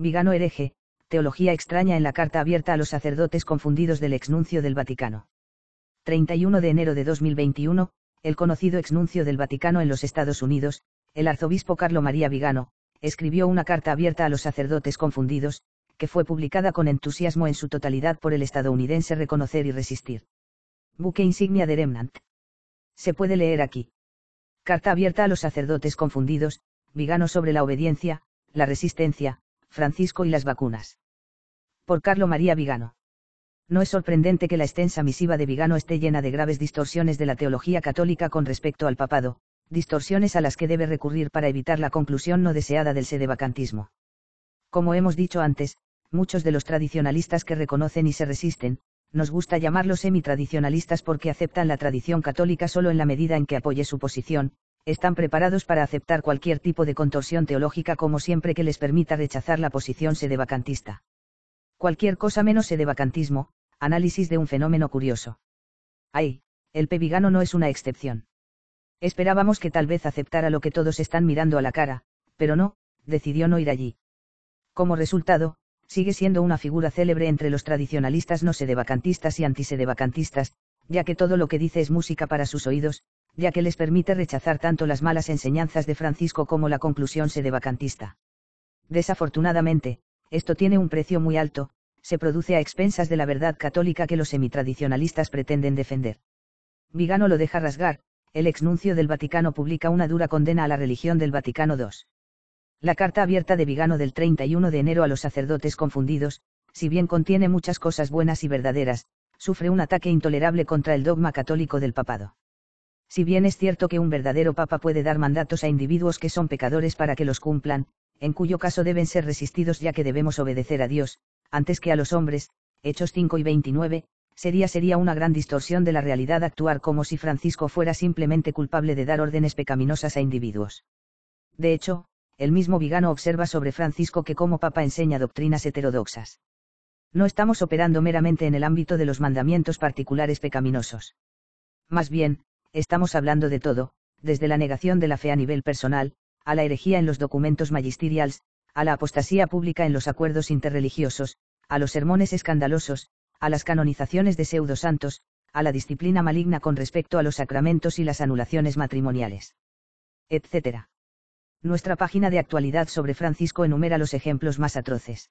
Vigano hereje, teología extraña en la carta abierta a los sacerdotes confundidos del exnuncio del Vaticano. 31 de enero de 2021, el conocido exnuncio del Vaticano en los Estados Unidos, el arzobispo Carlo María Vigano, escribió una carta abierta a los sacerdotes confundidos, que fue publicada con entusiasmo en su totalidad por el estadounidense Reconocer y Resistir. Buque insignia de Remnant. Se puede leer aquí. Carta abierta a los sacerdotes confundidos, Vigano sobre la obediencia, la resistencia, Francisco y las vacunas. Por Carlo María Vigano. No es sorprendente que la extensa misiva de Vigano esté llena de graves distorsiones de la teología católica con respecto al papado, distorsiones a las que debe recurrir para evitar la conclusión no deseada del vacantismo. Como hemos dicho antes, muchos de los tradicionalistas que reconocen y se resisten, nos gusta llamarlos semitradicionalistas porque aceptan la tradición católica solo en la medida en que apoye su posición, están preparados para aceptar cualquier tipo de contorsión teológica como siempre que les permita rechazar la posición sedevacantista. Cualquier cosa menos sedevacantismo, análisis de un fenómeno curioso. Ay, el pevigano no es una excepción. Esperábamos que tal vez aceptara lo que todos están mirando a la cara, pero no, decidió no ir allí. Como resultado, sigue siendo una figura célebre entre los tradicionalistas no sedevacantistas y antisedevacantistas, ya que todo lo que dice es música para sus oídos, ya que les permite rechazar tanto las malas enseñanzas de Francisco como la conclusión sedevacantista. Desafortunadamente, esto tiene un precio muy alto, se produce a expensas de la verdad católica que los semitradicionalistas pretenden defender. Vigano lo deja rasgar, el exnuncio del Vaticano publica una dura condena a la religión del Vaticano II. La carta abierta de Vigano del 31 de enero a los sacerdotes confundidos, si bien contiene muchas cosas buenas y verdaderas, sufre un ataque intolerable contra el dogma católico del papado. Si bien es cierto que un verdadero papa puede dar mandatos a individuos que son pecadores para que los cumplan, en cuyo caso deben ser resistidos ya que debemos obedecer a Dios, antes que a los hombres, Hechos 5 y 29, sería sería una gran distorsión de la realidad actuar como si Francisco fuera simplemente culpable de dar órdenes pecaminosas a individuos. De hecho, el mismo Vigano observa sobre Francisco que como papa enseña doctrinas heterodoxas. No estamos operando meramente en el ámbito de los mandamientos particulares pecaminosos. Más bien, estamos hablando de todo, desde la negación de la fe a nivel personal, a la herejía en los documentos magisteriales, a la apostasía pública en los acuerdos interreligiosos, a los sermones escandalosos, a las canonizaciones de pseudosantos, a la disciplina maligna con respecto a los sacramentos y las anulaciones matrimoniales. Etc. Nuestra página de actualidad sobre Francisco enumera los ejemplos más atroces.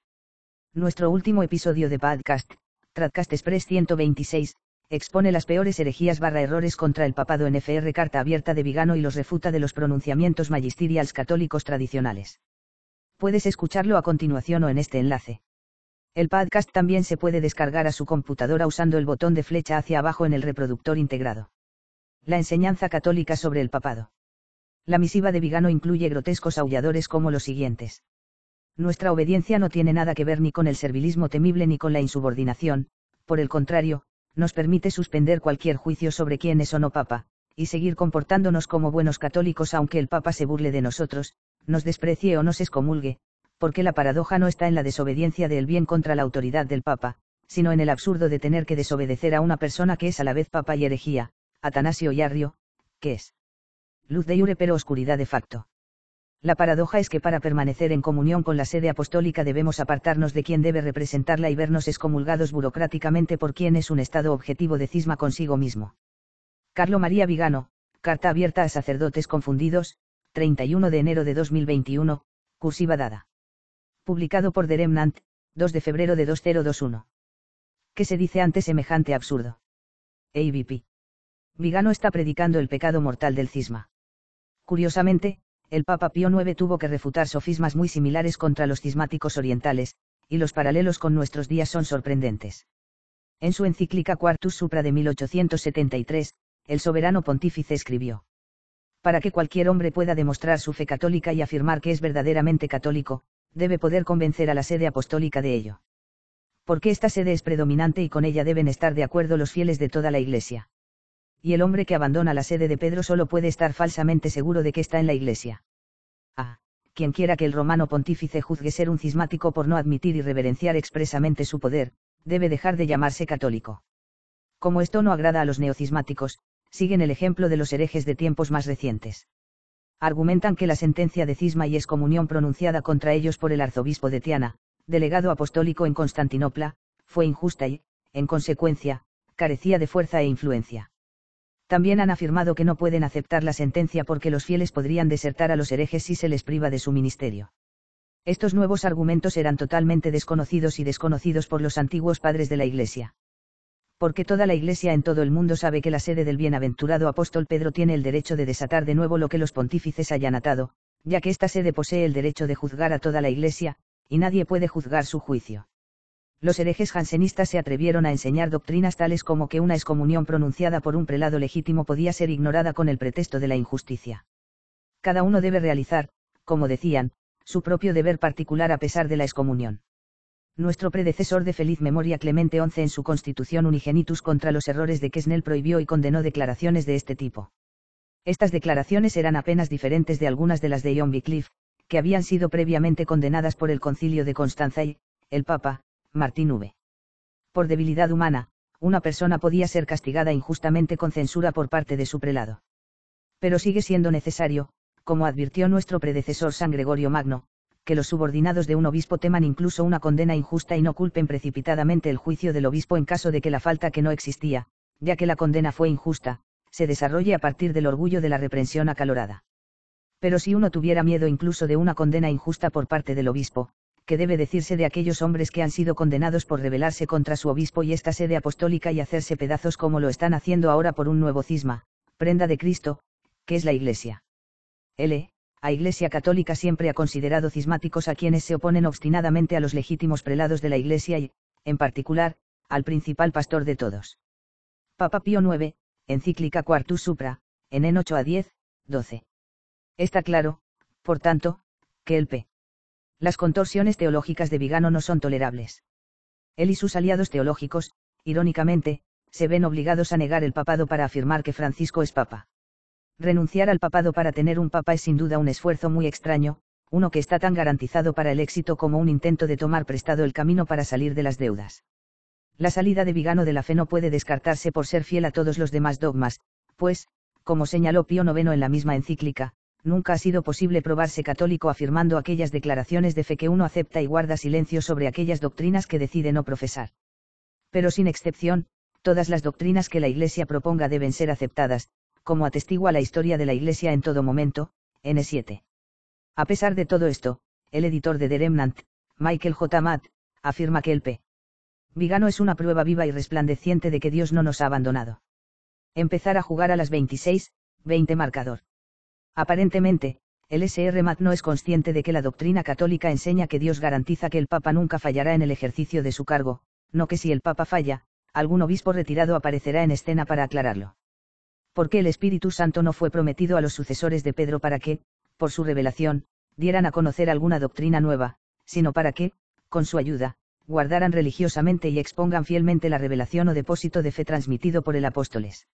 Nuestro último episodio de podcast, Tradcast Express 126, expone las peores herejías barra errores contra el papado en FR carta abierta de Vigano y los refuta de los pronunciamientos magisteriales católicos tradicionales. Puedes escucharlo a continuación o en este enlace. El podcast también se puede descargar a su computadora usando el botón de flecha hacia abajo en el reproductor integrado. La enseñanza católica sobre el papado. La misiva de Vigano incluye grotescos aulladores como los siguientes. Nuestra obediencia no tiene nada que ver ni con el servilismo temible ni con la insubordinación, por el contrario, nos permite suspender cualquier juicio sobre quién es o no papa, y seguir comportándonos como buenos católicos aunque el papa se burle de nosotros, nos desprecie o nos excomulgue, porque la paradoja no está en la desobediencia del bien contra la autoridad del papa, sino en el absurdo de tener que desobedecer a una persona que es a la vez papa y herejía, Atanasio y Arrio, que es luz de iure pero oscuridad de facto la paradoja es que para permanecer en comunión con la sede apostólica debemos apartarnos de quien debe representarla y vernos excomulgados burocráticamente por quien es un estado objetivo de cisma consigo mismo. Carlo María Vigano, Carta abierta a sacerdotes confundidos, 31 de enero de 2021, cursiva dada. Publicado por Deremnant, 2 de febrero de 2021. ¿Qué se dice ante semejante absurdo? A.V.P. Vigano está predicando el pecado mortal del cisma. Curiosamente, el Papa Pío IX tuvo que refutar sofismas muy similares contra los cismáticos orientales, y los paralelos con nuestros días son sorprendentes. En su encíclica Quartus Supra de 1873, el soberano pontífice escribió. Para que cualquier hombre pueda demostrar su fe católica y afirmar que es verdaderamente católico, debe poder convencer a la sede apostólica de ello. Porque esta sede es predominante y con ella deben estar de acuerdo los fieles de toda la Iglesia y el hombre que abandona la sede de Pedro solo puede estar falsamente seguro de que está en la iglesia. Ah, quien quiera que el romano pontífice juzgue ser un cismático por no admitir y reverenciar expresamente su poder, debe dejar de llamarse católico. Como esto no agrada a los neocismáticos, siguen el ejemplo de los herejes de tiempos más recientes. Argumentan que la sentencia de cisma y excomunión pronunciada contra ellos por el arzobispo de Tiana, delegado apostólico en Constantinopla, fue injusta y, en consecuencia, carecía de fuerza e influencia. También han afirmado que no pueden aceptar la sentencia porque los fieles podrían desertar a los herejes si se les priva de su ministerio. Estos nuevos argumentos eran totalmente desconocidos y desconocidos por los antiguos padres de la Iglesia. Porque toda la Iglesia en todo el mundo sabe que la sede del bienaventurado apóstol Pedro tiene el derecho de desatar de nuevo lo que los pontífices hayan atado, ya que esta sede posee el derecho de juzgar a toda la Iglesia, y nadie puede juzgar su juicio los herejes jansenistas se atrevieron a enseñar doctrinas tales como que una excomunión pronunciada por un prelado legítimo podía ser ignorada con el pretexto de la injusticia. Cada uno debe realizar, como decían, su propio deber particular a pesar de la excomunión. Nuestro predecesor de feliz memoria Clemente XI en su Constitución Unigenitus contra los errores de Quesnel prohibió y condenó declaraciones de este tipo. Estas declaraciones eran apenas diferentes de algunas de las de John Wycliffe, que habían sido previamente condenadas por el Concilio de Constanza y, el Papa, Martín V. Por debilidad humana, una persona podía ser castigada injustamente con censura por parte de su prelado. Pero sigue siendo necesario, como advirtió nuestro predecesor San Gregorio Magno, que los subordinados de un obispo teman incluso una condena injusta y no culpen precipitadamente el juicio del obispo en caso de que la falta que no existía, ya que la condena fue injusta, se desarrolle a partir del orgullo de la reprensión acalorada. Pero si uno tuviera miedo incluso de una condena injusta por parte del obispo, que debe decirse de aquellos hombres que han sido condenados por rebelarse contra su obispo y esta sede apostólica y hacerse pedazos como lo están haciendo ahora por un nuevo cisma, prenda de Cristo, que es la Iglesia. L. A Iglesia Católica siempre ha considerado cismáticos a quienes se oponen obstinadamente a los legítimos prelados de la Iglesia y, en particular, al principal pastor de todos. Papa Pío IX, encíclica Quartus Supra, en N 8 a 10, 12. Está claro, por tanto, que el P. Las contorsiones teológicas de Vigano no son tolerables. Él y sus aliados teológicos, irónicamente, se ven obligados a negar el papado para afirmar que Francisco es papa. Renunciar al papado para tener un papa es sin duda un esfuerzo muy extraño, uno que está tan garantizado para el éxito como un intento de tomar prestado el camino para salir de las deudas. La salida de Vigano de la fe no puede descartarse por ser fiel a todos los demás dogmas, pues, como señaló Pío IX en la misma encíclica, nunca ha sido posible probarse católico afirmando aquellas declaraciones de fe que uno acepta y guarda silencio sobre aquellas doctrinas que decide no profesar. Pero sin excepción, todas las doctrinas que la Iglesia proponga deben ser aceptadas, como atestigua la historia de la Iglesia en todo momento, N7. A pesar de todo esto, el editor de The Remnant, Michael J. Matt, afirma que el P. Vigano es una prueba viva y resplandeciente de que Dios no nos ha abandonado. Empezar a jugar a las 26, 20 marcador. Aparentemente, el SR Matt no es consciente de que la doctrina católica enseña que Dios garantiza que el Papa nunca fallará en el ejercicio de su cargo, no que si el Papa falla, algún obispo retirado aparecerá en escena para aclararlo. Porque el Espíritu Santo no fue prometido a los sucesores de Pedro para que, por su revelación, dieran a conocer alguna doctrina nueva, sino para que, con su ayuda, guardaran religiosamente y expongan fielmente la revelación o depósito de fe transmitido por el apóstoles.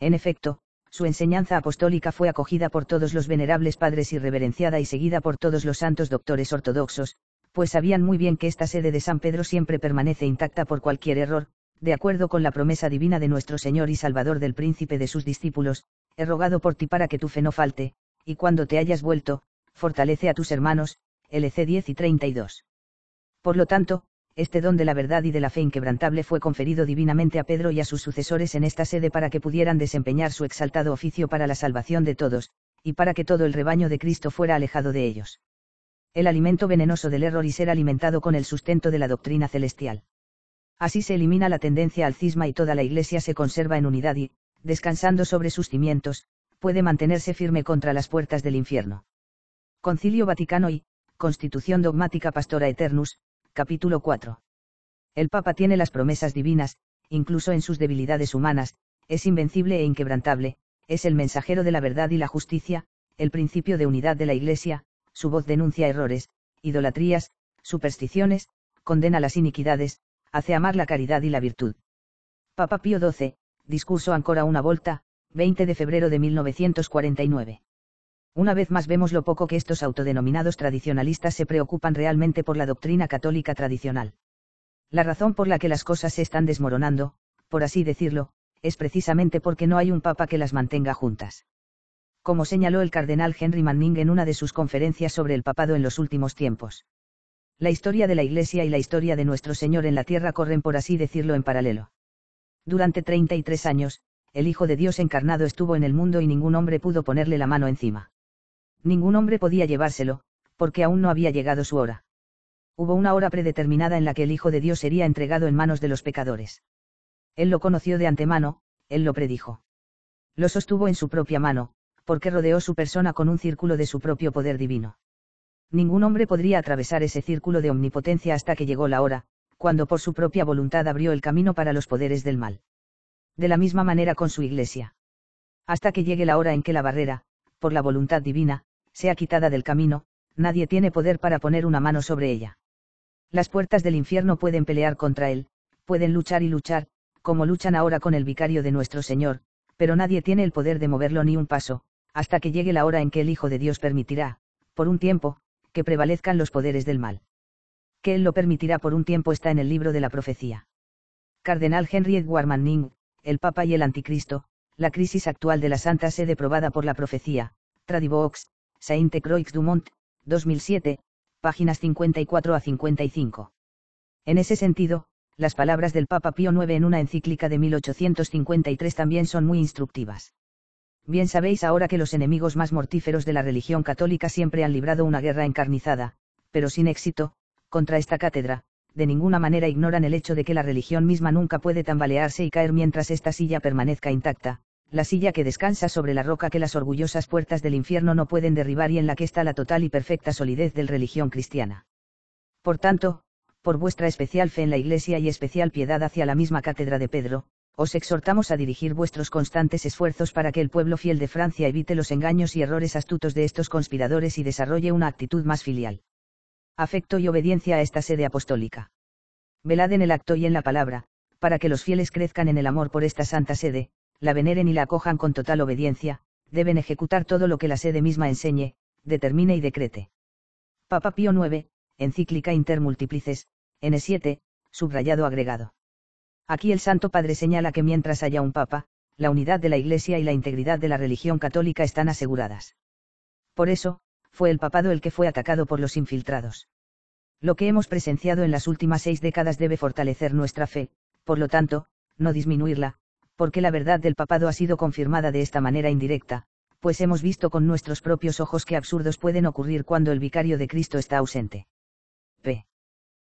En efecto, su enseñanza apostólica fue acogida por todos los venerables padres y reverenciada y seguida por todos los santos doctores ortodoxos, pues sabían muy bien que esta sede de San Pedro siempre permanece intacta por cualquier error, de acuerdo con la promesa divina de nuestro Señor y Salvador del Príncipe de sus discípulos, he rogado por ti para que tu fe no falte, y cuando te hayas vuelto, fortalece a tus hermanos, LC 10 y 32. Por lo tanto, este don de la verdad y de la fe inquebrantable fue conferido divinamente a Pedro y a sus sucesores en esta sede para que pudieran desempeñar su exaltado oficio para la salvación de todos, y para que todo el rebaño de Cristo fuera alejado de ellos. El alimento venenoso del error y ser alimentado con el sustento de la doctrina celestial. Así se elimina la tendencia al cisma y toda la Iglesia se conserva en unidad y, descansando sobre sus cimientos, puede mantenerse firme contra las puertas del infierno. Concilio Vaticano y, Constitución Dogmática Pastora Eternus, Capítulo 4. El Papa tiene las promesas divinas, incluso en sus debilidades humanas, es invencible e inquebrantable, es el mensajero de la verdad y la justicia, el principio de unidad de la Iglesia, su voz denuncia errores, idolatrías, supersticiones, condena las iniquidades, hace amar la caridad y la virtud. Papa Pío XII, discurso ancora una volta, 20 de febrero de 1949. Una vez más vemos lo poco que estos autodenominados tradicionalistas se preocupan realmente por la doctrina católica tradicional. La razón por la que las cosas se están desmoronando, por así decirlo, es precisamente porque no hay un papa que las mantenga juntas. Como señaló el cardenal Henry Manning en una de sus conferencias sobre el papado en los últimos tiempos. La historia de la Iglesia y la historia de nuestro Señor en la tierra corren, por así decirlo, en paralelo. Durante 33 años, el Hijo de Dios encarnado estuvo en el mundo y ningún hombre pudo ponerle la mano encima. Ningún hombre podía llevárselo, porque aún no había llegado su hora. Hubo una hora predeterminada en la que el Hijo de Dios sería entregado en manos de los pecadores. Él lo conoció de antemano, él lo predijo. Lo sostuvo en su propia mano, porque rodeó su persona con un círculo de su propio poder divino. Ningún hombre podría atravesar ese círculo de omnipotencia hasta que llegó la hora, cuando por su propia voluntad abrió el camino para los poderes del mal. De la misma manera con su iglesia. Hasta que llegue la hora en que la barrera, por la voluntad divina, sea quitada del camino, nadie tiene poder para poner una mano sobre ella. Las puertas del infierno pueden pelear contra él, pueden luchar y luchar, como luchan ahora con el vicario de nuestro Señor, pero nadie tiene el poder de moverlo ni un paso, hasta que llegue la hora en que el Hijo de Dios permitirá, por un tiempo, que prevalezcan los poderes del mal. Que Él lo permitirá por un tiempo está en el libro de la profecía. Cardenal Henry Edward Manning, El Papa y el Anticristo, la crisis actual de la Santa Sede probada por la profecía, Tradivox, Sainte-Croix Dumont, 2007, páginas 54 a 55. En ese sentido, las palabras del Papa Pío IX en una encíclica de 1853 también son muy instructivas. Bien sabéis ahora que los enemigos más mortíferos de la religión católica siempre han librado una guerra encarnizada, pero sin éxito, contra esta cátedra, de ninguna manera ignoran el hecho de que la religión misma nunca puede tambalearse y caer mientras esta silla permanezca intacta, la silla que descansa sobre la roca que las orgullosas puertas del infierno no pueden derribar y en la que está la total y perfecta solidez del religión cristiana. Por tanto, por vuestra especial fe en la Iglesia y especial piedad hacia la misma cátedra de Pedro, os exhortamos a dirigir vuestros constantes esfuerzos para que el pueblo fiel de Francia evite los engaños y errores astutos de estos conspiradores y desarrolle una actitud más filial. Afecto y obediencia a esta sede apostólica. Velad en el acto y en la palabra, para que los fieles crezcan en el amor por esta santa sede, la veneren y la acojan con total obediencia, deben ejecutar todo lo que la sede misma enseñe, determine y decrete. Papa Pío IX, encíclica Intermultiplices, N7, subrayado agregado. Aquí el Santo Padre señala que mientras haya un Papa, la unidad de la Iglesia y la integridad de la religión católica están aseguradas. Por eso, fue el papado el que fue atacado por los infiltrados. Lo que hemos presenciado en las últimas seis décadas debe fortalecer nuestra fe, por lo tanto, no disminuirla, porque la verdad del papado ha sido confirmada de esta manera indirecta, pues hemos visto con nuestros propios ojos qué absurdos pueden ocurrir cuando el vicario de Cristo está ausente. P.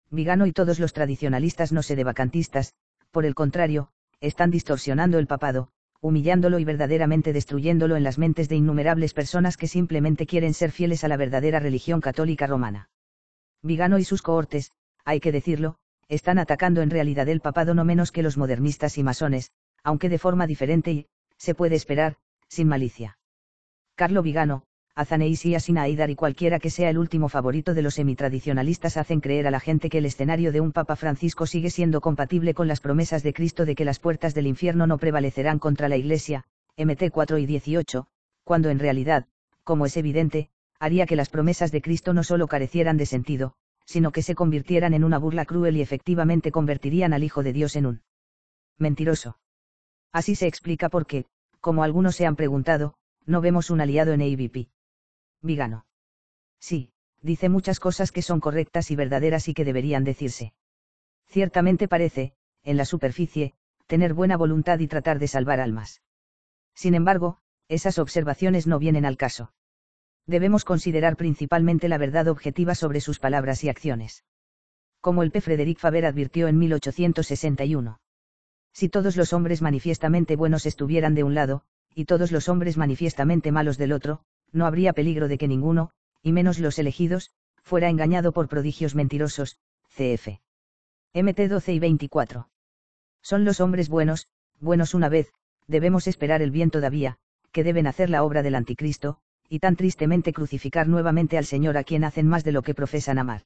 Vigano y todos los tradicionalistas no se de vacantistas, por el contrario, están distorsionando el papado, humillándolo y verdaderamente destruyéndolo en las mentes de innumerables personas que simplemente quieren ser fieles a la verdadera religión católica romana. Vigano y sus cohortes, hay que decirlo, están atacando en realidad el papado no menos que los modernistas y masones, aunque de forma diferente y, se puede esperar, sin malicia. Carlo Vigano, Azaneis y Asina y cualquiera que sea el último favorito de los semitradicionalistas hacen creer a la gente que el escenario de un Papa Francisco sigue siendo compatible con las promesas de Cristo de que las puertas del infierno no prevalecerán contra la Iglesia, MT 4 y 18, cuando en realidad, como es evidente, haría que las promesas de Cristo no solo carecieran de sentido, sino que se convirtieran en una burla cruel y efectivamente convertirían al Hijo de Dios en un mentiroso. Así se explica por qué, como algunos se han preguntado, no vemos un aliado en ABP. Vigano. Sí, dice muchas cosas que son correctas y verdaderas y que deberían decirse. Ciertamente parece, en la superficie, tener buena voluntad y tratar de salvar almas. Sin embargo, esas observaciones no vienen al caso. Debemos considerar principalmente la verdad objetiva sobre sus palabras y acciones. Como el P. Frederick Faber advirtió en 1861. Si todos los hombres manifiestamente buenos estuvieran de un lado, y todos los hombres manifiestamente malos del otro, no habría peligro de que ninguno, y menos los elegidos, fuera engañado por prodigios mentirosos, cf. MT 12 y 24. Son los hombres buenos, buenos una vez, debemos esperar el bien todavía, que deben hacer la obra del anticristo, y tan tristemente crucificar nuevamente al Señor a quien hacen más de lo que profesan amar.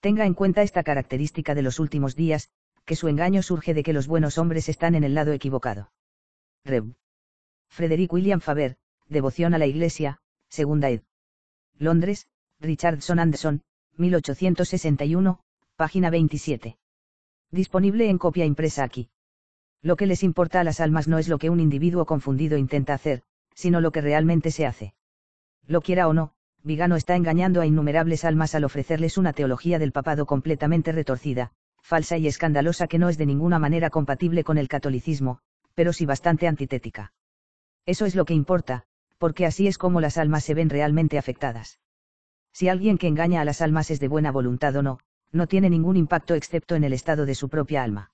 Tenga en cuenta esta característica de los últimos días, que su engaño surge de que los buenos hombres están en el lado equivocado. Rev. Frederick William Faber, Devoción a la Iglesia, segunda ed. Londres, Richardson Anderson, 1861, página 27. Disponible en copia impresa aquí. Lo que les importa a las almas no es lo que un individuo confundido intenta hacer, sino lo que realmente se hace. Lo quiera o no, Vigano está engañando a innumerables almas al ofrecerles una teología del papado completamente retorcida, falsa y escandalosa que no es de ninguna manera compatible con el catolicismo, pero sí bastante antitética. Eso es lo que importa, porque así es como las almas se ven realmente afectadas. Si alguien que engaña a las almas es de buena voluntad o no, no tiene ningún impacto excepto en el estado de su propia alma.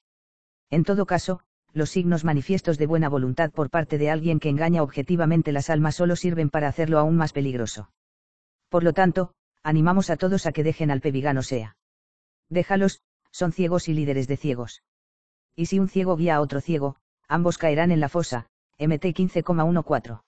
En todo caso, los signos manifiestos de buena voluntad por parte de alguien que engaña objetivamente las almas solo sirven para hacerlo aún más peligroso. Por lo tanto, animamos a todos a que dejen al pevigano sea. Déjalos, son ciegos y líderes de ciegos. Y si un ciego guía a otro ciego, ambos caerán en la fosa, MT 15,14.